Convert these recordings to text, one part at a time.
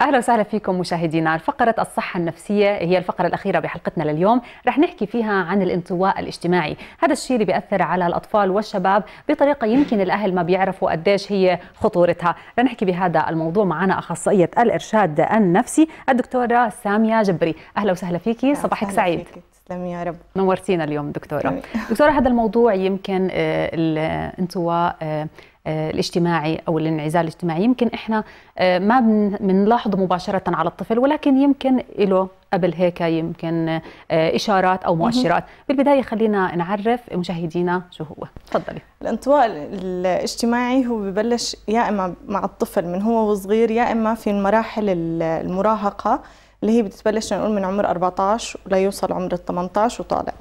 اهلا وسهلا فيكم مشاهدينا فقره الصحه النفسيه هي الفقره الاخيره بحلقتنا لليوم رح نحكي فيها عن الانطواء الاجتماعي هذا الشيء اللي بياثر على الاطفال والشباب بطريقه يمكن الاهل ما بيعرفوا قديش هي خطورتها رح نحكي بهذا الموضوع معنا اخصائيه الارشاد النفسي الدكتوره ساميه جبري اهلا وسهلا فيكي صباحك سعيد يا رب نورتينا اليوم دكتوره دكتوره هذا الموضوع يمكن آه، الانطواء آه، آه، الاجتماعي او الانعزال الاجتماعي يمكن احنا آه، ما بنلاحظه مباشره على الطفل ولكن يمكن له قبل هيك يمكن آه، اشارات او مؤشرات بالبدايه خلينا نعرف مشاهدينا شو هو تفضلي الانطواء الاجتماعي هو ببلش يا اما مع الطفل من هو وصغير يا اما في مراحل المراهقه اللي هي بتبلش نقول من عمر 14 ليوصل عمر 18 وطالع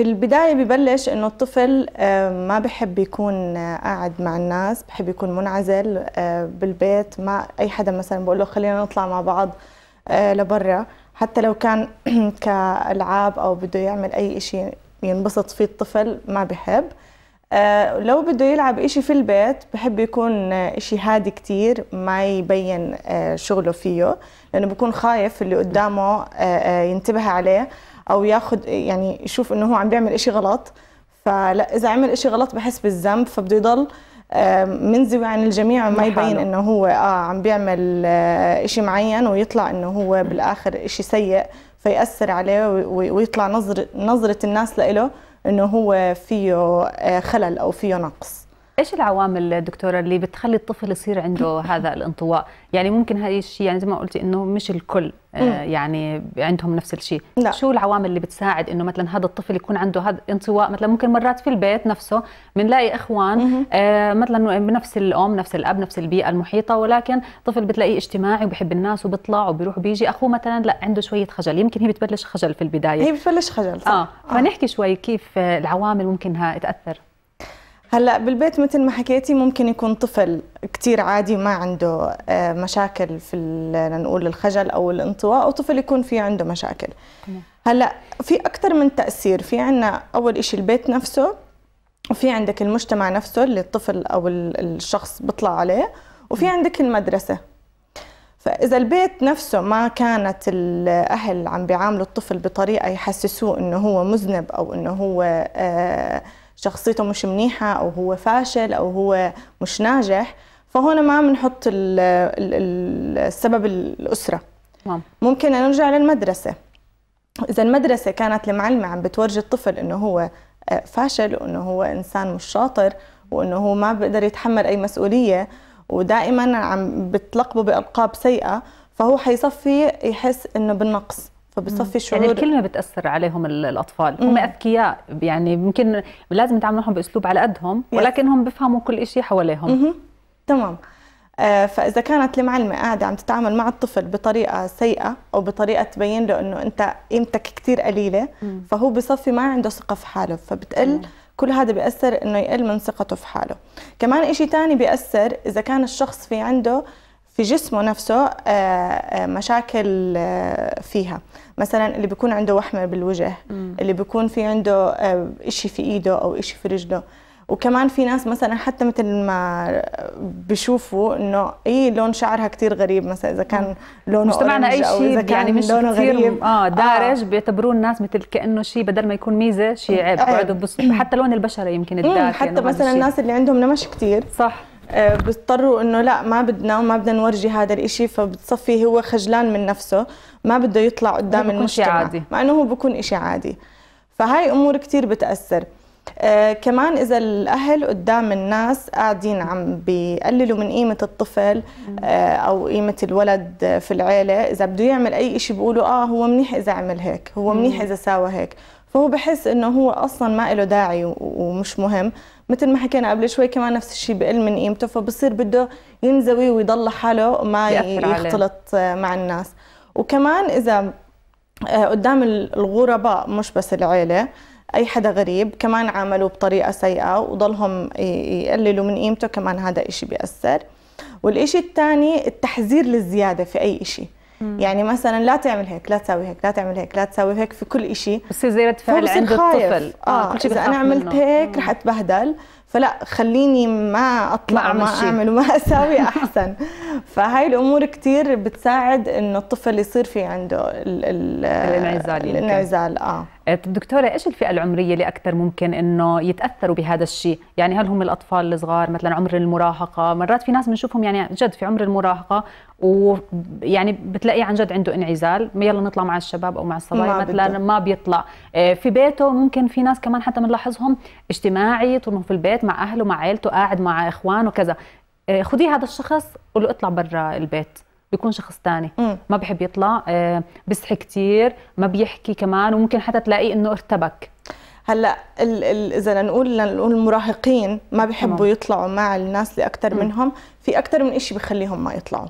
في البداية ببلش إنه الطفل ما بحب يكون آه، قاعد مع الناس بحب يكون منعزل آه، بالبيت ما أي حدا مثلا بقول له خلينا نطلع مع بعض آه، لبرا حتى لو كان كألعاب أو بده يعمل أي إشي ينبسط فيه الطفل ما بحب لو بده يلعب إشي في البيت بحب يكون إشي هادي كتير ما يبين شغله فيه لأنه بكون خايف اللي قدامه ينتبه عليه او ياخذ يعني يشوف انه هو عم بيعمل إشي غلط فلا اذا عمل إشي غلط بحس بالذنب فبده يضل منزوي عن الجميع وما يبين انه هو اه عم بيعمل آه، إشي معين ويطلع انه هو بالاخر إشي سيء فيأثر عليه ويطلع نظره نظرة الناس له انه هو فيه آه، خلل او فيه نقص ايش العوامل دكتوره اللي بتخلي الطفل يصير عنده هذا الانطواء يعني ممكن هاي الشيء يعني زي ما قلتي انه مش الكل آه، يعني عندهم نفس الشيء لا. شو العوامل اللي بتساعد انه مثلا هذا الطفل يكون عنده هذا الانطواء مثلا ممكن مرات في البيت نفسه بنلاقي اخوان آه، مثلا بنفس الام نفس الاب نفس البيئه المحيطه ولكن طفل بتلاقيه اجتماعي وبحب الناس وبيطلع وبيروح بيجي اخوه مثلا لا عنده شويه خجل يمكن هي بتبلش خجل في البدايه هي بتبلش خجل صح. اه فنحكي آه. شوي كيف العوامل ممكن تاثر هلا بالبيت مثل ما حكيتي ممكن يكون طفل كثير عادي ما عنده آه، مشاكل في لنقول الخجل او الانطواء وطفل يكون في عنده مشاكل هلا في اكثر من تاثير في عندنا اول شيء البيت نفسه وفي عندك المجتمع نفسه اللي الطفل او الشخص بيطلع عليه وفي عندك المدرسه فاذا البيت نفسه ما كانت الاهل عم بيعاملوا الطفل بطريقه يحسسوه انه هو مذنب او انه هو آه شخصيته مش منيحة أو هو فاشل أو هو مش ناجح فهون ما بنحط السبب الأسرة مم. نعم. ممكن نرجع للمدرسة إذا المدرسة كانت المعلمة عم بتورجي الطفل إنه هو آه، فاشل وإنه هو إنسان مش شاطر وإنه هو ما بيقدر يتحمل أي مسؤولية ودائما عم بتلقبه بألقاب سيئة فهو حيصفي يحس إنه بالنقص فبصفي يعني شعور يعني الكلمه بتاثر عليهم الاطفال مم. هم اذكياء يعني يمكن لازم نتعامل معهم باسلوب على قدهم ولكن هم بفهموا كل شيء حواليهم تمام آه فاذا كانت المعلمه قاعده عم تتعامل مع الطفل بطريقه سيئه او بطريقه تبين له انه انت قيمتك كثير قليله مم. فهو بصفي ما عنده ثقه في حاله فبتقل مم. كل هذا بيأثر انه يقل من ثقته في حاله كمان شيء ثاني بيأثر اذا كان الشخص في عنده في جسمه نفسه آه، آه، مشاكل آه، فيها مثلا اللي بيكون عنده وحمه بالوجه اللي بيكون في عنده شيء في ايده او شيء في رجله وكمان في ناس مثلا حتى مثل ما بشوفوا انه اي لون شعرها كثير غريب مثلا اذا كان لونه مش اي شيء كان يعني مش لونه كتير غريب اه دارج آه. بيعتبروه الناس مثل كانه شيء بدل ما يكون ميزه شيء عيب آه. حتى لون البشره يمكن إيه، الدارج يعني حتى يعني مثلا الناس اللي عندهم نمش كثير صح آه، بيضطروا انه لا ما بدنا وما بدنا نورجي هذا الاشي فبتصفي هو خجلان من نفسه ما بده يطلع قدام المجتمع عادي. مع انه هو بكون اشي عادي فهاي امور كتير بتاثر آه كمان إذا الأهل قدام الناس قاعدين عم بيقللوا من قيمة الطفل آه أو قيمة الولد في العيلة إذا بده يعمل أي شيء بيقولوا آه هو منيح إذا عمل هيك هو منيح إذا ساوى هيك فهو بحس انه هو اصلا ما له داعي ومش مهم مثل ما حكينا قبل شوي كمان نفس الشيء بقل من قيمته فبصير بده ينزوي ويضل حاله ما يختلط آه، مع الناس وكمان اذا آه، قدام الغرباء مش بس العيله اي حدا غريب كمان عاملوه بطريقه سيئه وضلهم يقللوا من قيمته كمان هذا إشي بيأثر والشيء الثاني التحذير للزياده في اي شيء يعني مثلا لا تعمل هيك لا تسوي هيك لا تعمل هيك لا تسوي هيك في كل شيء بصير زي رد فعل عند الطفل آه،, اه كل شيء اذا انا عملت منه. هيك رح اتبهدل فلا خليني ما اطلع ما اعمل وما اسوي احسن فهاي الامور كثير بتساعد انه الطفل يصير في عنده الانعزال الانعزال اه إيه، طب دكتوره ايش الفئه العمريه اللي اكثر ممكن انه يتاثروا بهذا الشيء يعني هل هم الاطفال الصغار مثلا عمر المراهقه مرات في ناس بنشوفهم يعني جد في عمر المراهقه ويعني بتلاقيه عن جد عنده انعزال يلا نطلع مع الشباب او مع الصبايا مثلا بده. ما بيطلع إيه، في بيته ممكن في ناس كمان حتى بنلاحظهم اجتماعي طول في البيت مع اهله مع عائلته قاعد مع اخوانه وكذا إيه، خذي هذا الشخص قول له اطلع برا البيت بيكون شخص تاني مم. ما بحب يطلع آه، بيصحي كثير ما بيحكي كمان وممكن حتى تلاقيه انه ارتبك هلا اذا لنقول لنقول المراهقين ما بحبوا تمام. يطلعوا مع الناس اللي اكثر منهم في اكثر من شيء بخليهم ما يطلعوا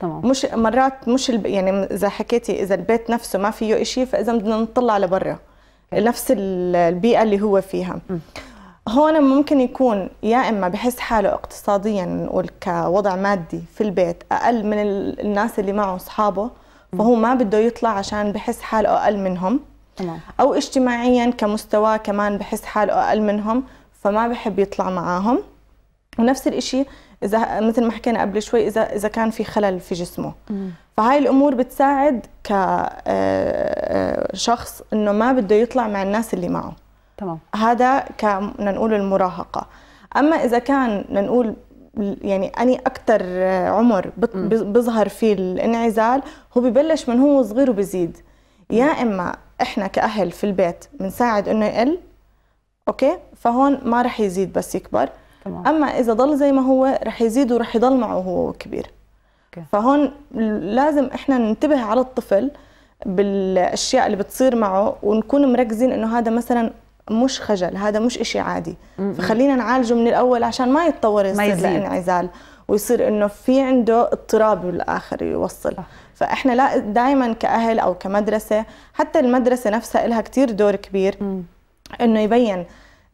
تمام مش مرات مش الب... يعني اذا حكيتي اذا البيت نفسه ما فيه شيء فاذا بدنا نطلع لبرا نفس البيئه اللي هو فيها مم. هون ممكن يكون يا اما بحس حاله اقتصاديا نقول كوضع مادي في البيت اقل من الناس اللي معه اصحابه فهو ما بده يطلع عشان بحس حاله اقل منهم تمام او اجتماعيا كمستواه كمان بحس حاله اقل منهم فما بحب يطلع معاهم ونفس الشيء اذا مثل ما حكينا قبل شوي اذا اذا كان في خلل في جسمه فهاي الامور بتساعد كشخص آه، آه، انه ما بده يطلع مع الناس اللي معه تمام. هذا كنا نقول المراهقه اما اذا كان نقول يعني اني اكثر عمر بظهر فيه الانعزال هو ببلش من هو صغير وبزيد يا اما احنا كاهل في البيت بنساعد انه يقل اوكي فهون ما رح يزيد بس يكبر تمام. اما اذا ضل زي ما هو رح يزيد ورح يضل معه هو كبير أوكي. فهون لازم احنا ننتبه على الطفل بالاشياء اللي بتصير معه ونكون مركزين انه هذا مثلا مش خجل هذا مش إشي عادي فخلينا نعالجه من الأول عشان ما يتطور يصير لانعزال ويصير انه في عنده اضطراب بالاخر يوصل فاحنا لا دائما كاهل او كمدرسه حتى المدرسه نفسها لها كتير دور كبير انه يبين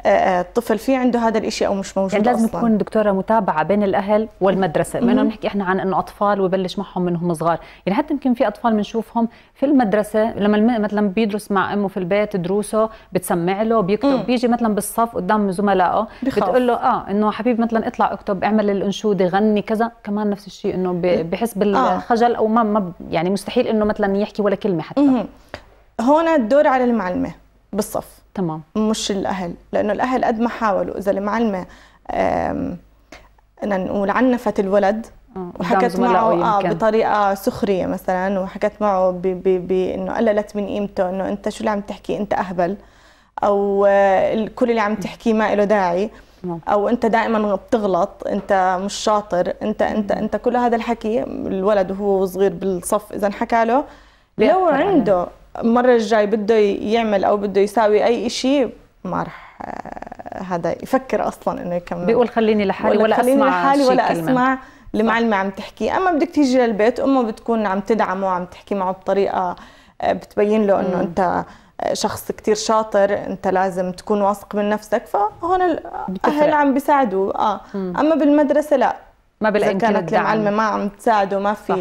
آه، آه، الطفل في عنده هذا الشيء أو مش موجود يعني لازم أصلاً. تكون دكتورة متابعة بين الأهل والمدرسة بما إنه بنحكي إحنا عن إنه أطفال وبلش معهم من هم صغار يعني حتى يمكن في أطفال بنشوفهم في المدرسة لما مثلا بيدرس مع أمه في البيت دروسه بتسمع له بيكتب مم. بيجي مثلا بالصف قدام زملائه بتقول له آه إنه حبيبي مثلا اطلع اكتب اعمل الأنشودة غني كذا كمان نفس الشيء إنه إيه. بحس بالخجل آه. أو ما, ما يعني مستحيل إنه مثلا يحكي ولا كلمة حتى مم. هون الدور على المعلمة بالصف تمام مش الاهل لانه الاهل قد ما حاولوا اذا المعلمه بدنا نقول عنفت الولد آه، وحكت معه اه بطريقه سخريه مثلا وحكت معه بانه قللت من قيمته انه انت شو اللي عم تحكي انت اهبل او آه، كل اللي عم تحكيه ما له داعي او انت دائما بتغلط انت مش شاطر انت انت انت كل هذا الحكي الولد وهو صغير بالصف اذا حكى له لو عنده المره الجاي بده يعمل او بده يساوي اي شيء ما رح آه، هذا يفكر اصلا انه يكمل بيقول خليني لحالي ولا خليني اسمع لحالي ولا كلمة. اسمع المعلمه عم تحكي اما بدك تيجي للبيت امه بتكون عم تدعمه وعم تحكي معه بطريقه آه، بتبين له انه انت آه، شخص كتير شاطر انت لازم تكون واثق من نفسك فهون الاهل عم بيساعدوه اه اما بالمدرسه لا ما بالامكان كانت المعلمه ما عم تساعده ما في صح.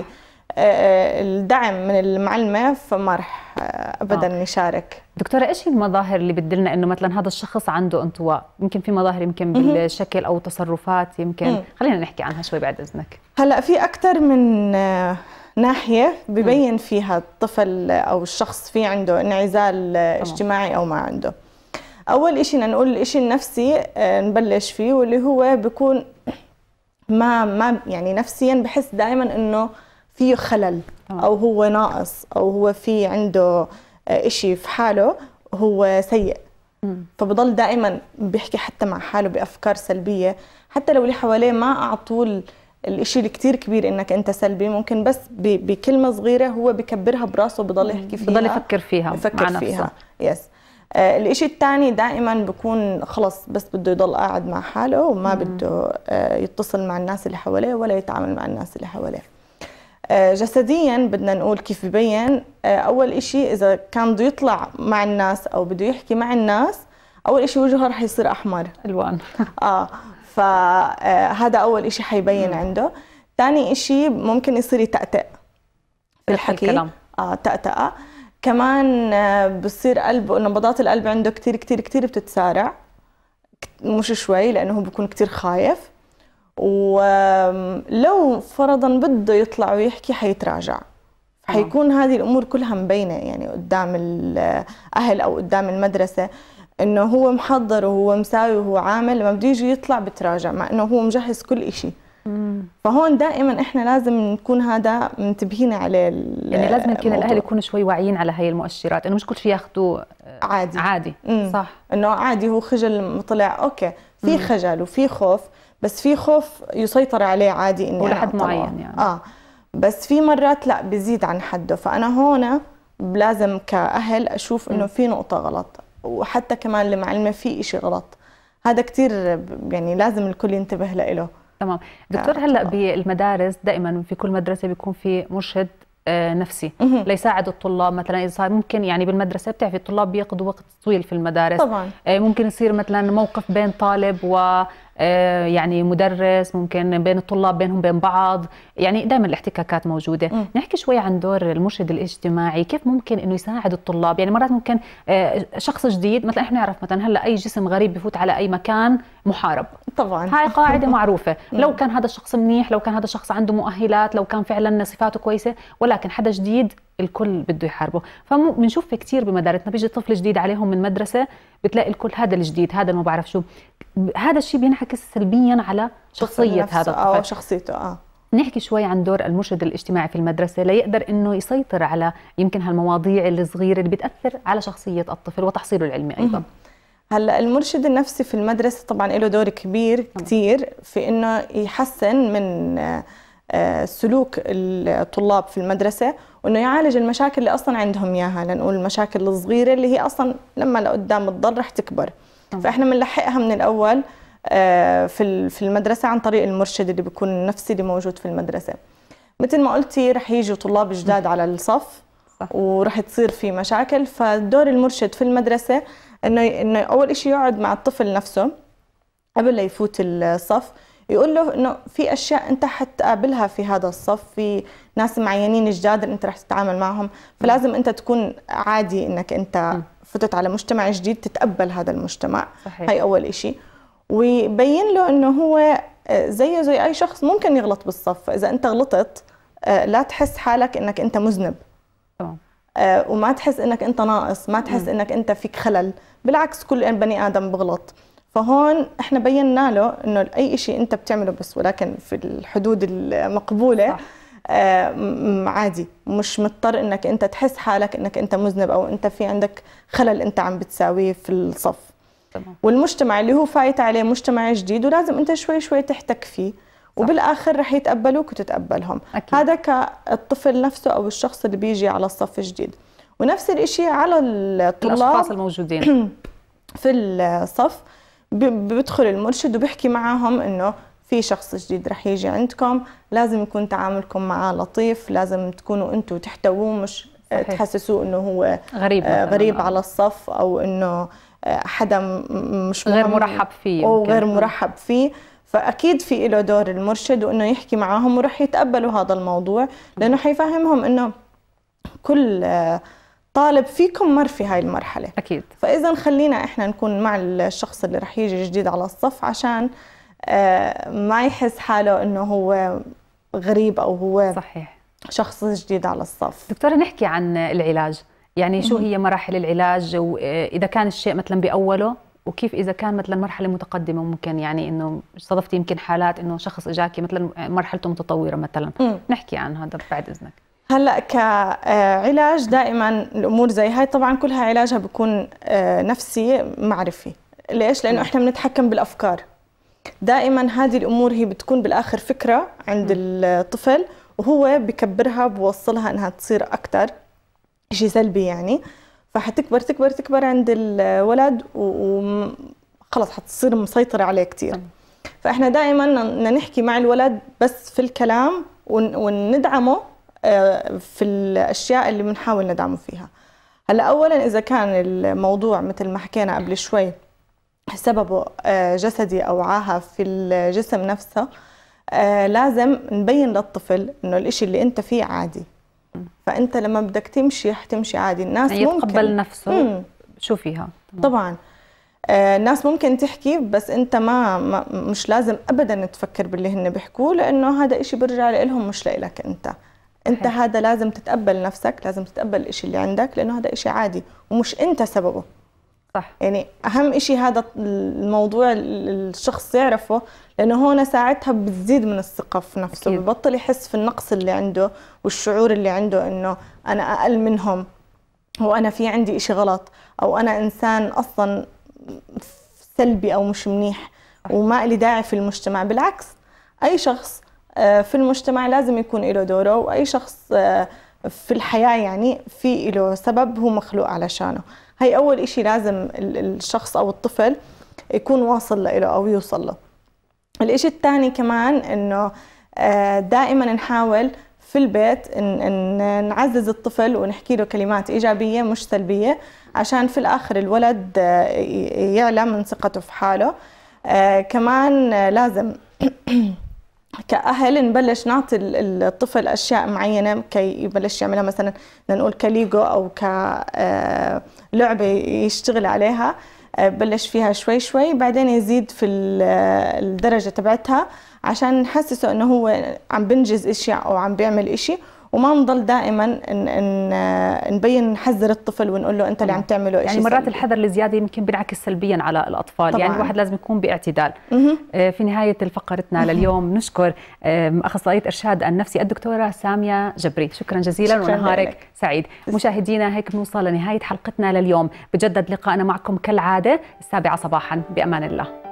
الدعم من المعلمه فما رح آه، ابدا آه. نشارك دكتوره ايش هي المظاهر اللي بتدلنا انه مثلا هذا الشخص عنده انطواء يمكن في مظاهر يمكن بالشكل او تصرفات يمكن مم. خلينا نحكي عنها شوي بعد اذنك هلا في اكثر من آه، ناحيه ببين فيها الطفل او الشخص في عنده انعزال آه، اجتماعي او ما عنده اول شيء نقول الشيء النفسي نبلش فيه واللي هو بيكون ما ما يعني نفسيا بحس دائما انه فيه خلل آه. او هو ناقص او هو في عنده آه، شيء في حاله هو سيء فبضل دائما بيحكي حتى مع حاله بافكار سلبيه حتى لو اللي حواليه ما اعطوه الإشي اللي كتير كبير انك انت سلبي ممكن بس بكلمه صغيره هو بكبرها براسه بضل يحكي فيها بضل يفكر فيها يفكر مع فيها نفسه. يس آه الإشي الثاني دائما بكون خلص بس بده يضل قاعد مع حاله وما مم. بده آه يتصل مع الناس اللي حواليه ولا يتعامل مع الناس اللي حواليه آه، جسديا بدنا نقول كيف ببين آه، اول إشي اذا كان بده يطلع مع الناس او بده يحكي مع الناس اول إشي وجهه رح يصير احمر الوان اه فهذا آه، اول إشي حيبين عنده ثاني إشي ممكن يصير يتأتأ في الحكي الكلام. اه تأتأ كمان بصير قلب نبضات القلب عنده كتير كتير كتير بتتسارع مش شوي لانه هو بكون كتير خايف ولو فرضا بده يطلع ويحكي حيتراجع حيكون هذه الامور كلها مبينه يعني قدام الاهل او قدام المدرسه انه هو محضر وهو مساوي وهو عامل لما بده يجي يطلع بتراجع مع انه هو مجهز كل شيء فهون دائما احنا لازم نكون هذا منتبهين عليه يعني لازم يمكن الاهل يكونوا شوي واعيين على هي المؤشرات انه مش كل شيء ياخذوه آه، عادي عادي مم. صح انه عادي هو خجل طلع اوكي في خجل وفي خوف بس في خوف يسيطر عليه عادي اني لحد معين يعني اه بس في مرات لا بزيد عن حده فانا هون لازم كاهل اشوف انه في نقطه غلط وحتى كمان المعلمه في إشي غلط هذا كثير يعني لازم الكل ينتبه له تمام آه، دكتور هلا بالمدارس دائما في كل مدرسه بيكون في مرشد آه، نفسي ليساعد الطلاب مثلا اذا صار ممكن يعني بالمدرسه بتعرفي الطلاب بيقضوا وقت طويل في المدارس طبعا. آه، ممكن يصير مثلا موقف بين طالب و آه، يعني مدرس ممكن بين الطلاب بينهم بين بعض يعني دائما الاحتكاكات موجوده م. نحكي شوي عن دور المرشد الاجتماعي كيف ممكن انه يساعد الطلاب يعني مرات ممكن شخص جديد مثلا احنا نعرف مثلا هلا اي جسم غريب بفوت على اي مكان محارب طبعا هاي قاعده معروفه إيه. لو كان هذا الشخص منيح لو كان هذا الشخص عنده مؤهلات لو كان فعلا صفاته كويسه ولكن حدا جديد الكل بده يحاربه فبنشوف كثير بمدارسنا بيجي طفل جديد عليهم من مدرسه بتلاقي الكل هذا الجديد هذا ما بعرف شو هذا الشيء بينعكس سلبيا على شخصيه هذا الطفل او شخصيته اه نحكي شوي عن دور المرشد الاجتماعي في المدرسة ليقدر أنه يسيطر على يمكن هالمواضيع الصغيرة اللي بتأثر على شخصية الطفل وتحصيله العلمي أيضا هلا المرشد النفسي في المدرسه طبعا له دور كبير نعم. كثير في انه يحسن من آه، سلوك الطلاب في المدرسه وانه يعالج المشاكل اللي اصلا عندهم اياها لنقول المشاكل الصغيره اللي هي اصلا لما لقدام تضل رح تكبر نعم. فاحنا بنلحقها من الاول آه، في في المدرسه عن طريق المرشد اللي بيكون النفسي اللي موجود في المدرسه مثل ما قلتي رح يجوا طلاب جداد نعم. على الصف صح. ورح تصير في مشاكل فدور المرشد في المدرسه انه انه اول شيء يقعد مع الطفل نفسه قبل لا يفوت الصف يقول له انه في اشياء انت حتقابلها في هذا الصف في ناس معينين جداد انت رح تتعامل معهم فلازم انت تكون عادي انك انت فتت على مجتمع جديد تتقبل هذا المجتمع صحيح. هاي اول شيء ويبين له انه هو آه، زيه زي اي شخص ممكن يغلط بالصف فاذا انت غلطت آه، لا تحس حالك انك انت مذنب آه، وما تحس انك انت ناقص ما تحس انك انت فيك خلل بالعكس كل بني ادم بغلط فهون احنا بينا له انه اي شيء انت بتعمله بس ولكن في الحدود المقبوله صح. آه، عادي مش مضطر انك انت تحس حالك انك انت مذنب او انت في عندك خلل انت عم بتساويه في الصف والمجتمع اللي هو فايت عليه مجتمع جديد ولازم انت شوي شوي تحتك فيه وبالاخر رح يتقبلوك وتتقبلهم أكيد. هذا كالطفل نفسه او الشخص اللي بيجي على الصف الجديد ونفس الشيء على الطلاب الاشخاص الموجودين في الصف بيدخل المرشد وبيحكي معاهم انه في شخص جديد رح يجي عندكم لازم يكون تعاملكم معاه لطيف لازم تكونوا انتم تحتووه مش تحسسوا تحسسوه انه هو غريب آه، غريب على الصف او انه آه، حدا مش غير مرحب فيه او غير مرحب فيه فاكيد في له دور المرشد وانه يحكي معاهم ورح يتقبلوا هذا الموضوع لانه حيفهمهم انه كل آه، طالب فيكم مر في هاي المرحله اكيد فاذا خلينا احنا نكون مع الشخص اللي رح يجي جديد على الصف عشان آه، ما يحس حاله انه هو غريب او هو صحيح شخص جديد على الصف دكتوره نحكي عن العلاج يعني شو هي مراحل العلاج واذا كان الشيء مثلا باوله وكيف اذا كان مثلا مرحله متقدمه ممكن يعني انه صادفتي يمكن حالات انه شخص اجاكي مثلا مرحلته متطوره مثلا م. نحكي عن هذا بعد اذنك هلا كعلاج دائما الامور زي هاي طبعا كلها علاجها بيكون آه، نفسي معرفي ليش لانه احنا بنتحكم بالافكار دائما هذه الامور هي بتكون بالاخر فكره عند الطفل وهو بكبرها بوصلها انها تصير اكثر شيء سلبي يعني آه فحتكبر تكبر تكبر عند الولد وخلص حتصير مسيطرة عليه كثير فإحنا دائما بدنا نحكي مع الولد بس في الكلام وندعمه آه، في الأشياء اللي بنحاول ندعمه فيها هلا أولا إذا كان الموضوع مثل ما حكينا قبل شوي سببه آه، جسدي أو عاهة في الجسم نفسه آه، لازم نبين للطفل إنه الإشي اللي أنت فيه عادي فانت لما بدك تمشي حتمشي عادي الناس يعني ممكن يتقبل نفسه مم. فيها طبعا, طبعاً. آه الناس ممكن تحكي بس انت ما, ما مش لازم ابدا تفكر باللي هن بيحكوه لانه هذا إشي بيرجع لهم مش لإلك انت انت هذا لازم تتقبل نفسك لازم تتقبل الإشي اللي عندك لانه هذا إشي عادي ومش انت سببه صح يعني اهم شيء هذا الموضوع الشخص يعرفه لانه هون ساعتها بتزيد من الثقه في نفسه أكيد. ببطل يحس في النقص اللي عنده والشعور اللي عنده انه انا اقل منهم وانا في عندي شيء غلط او انا انسان اصلا سلبي او مش منيح وما لي داعي في المجتمع بالعكس اي شخص آه، في المجتمع لازم يكون له دوره واي شخص آه، في الحياة يعني في له سبب هو مخلوق علشانه هي أول إشي لازم الشخص أو الطفل يكون واصل له أو يوصل له الإشي الثاني كمان إنه آه، دائما نحاول في البيت إن نعزز الطفل ونحكي له كلمات إيجابية مش سلبية عشان في الآخر الولد آه، يعلى من ثقته في حاله آه، كمان لازم كأهل نبلش نعطي الطفل أشياء معينة كي يبلش يعملها مثلا نقول كليجو أو كلعبة آه، يشتغل عليها آه، بلش فيها شوي شوي بعدين يزيد في آه، الدرجة تبعتها عشان نحسسه انه هو عم بنجز اشياء او عم بيعمل اشي وما نضل دائما إن إن آه، نبين نحذر الطفل ونقول له انت اللي عم تعمله يعني مرات سلبي. الحذر الزياده يمكن بينعكس سلبيا على الاطفال يعني طبعاً. يعني الواحد لازم يكون باعتدال آه، في نهايه فقرتنا لليوم نشكر اخصائيه ارشاد النفسي الدكتوره ساميه جبري شكرا جزيلا شكرا ونهارك لك. سعيد مشاهدينا هيك بنوصل لنهايه حلقتنا لليوم بجدد لقائنا معكم كالعاده السابعه صباحا بامان الله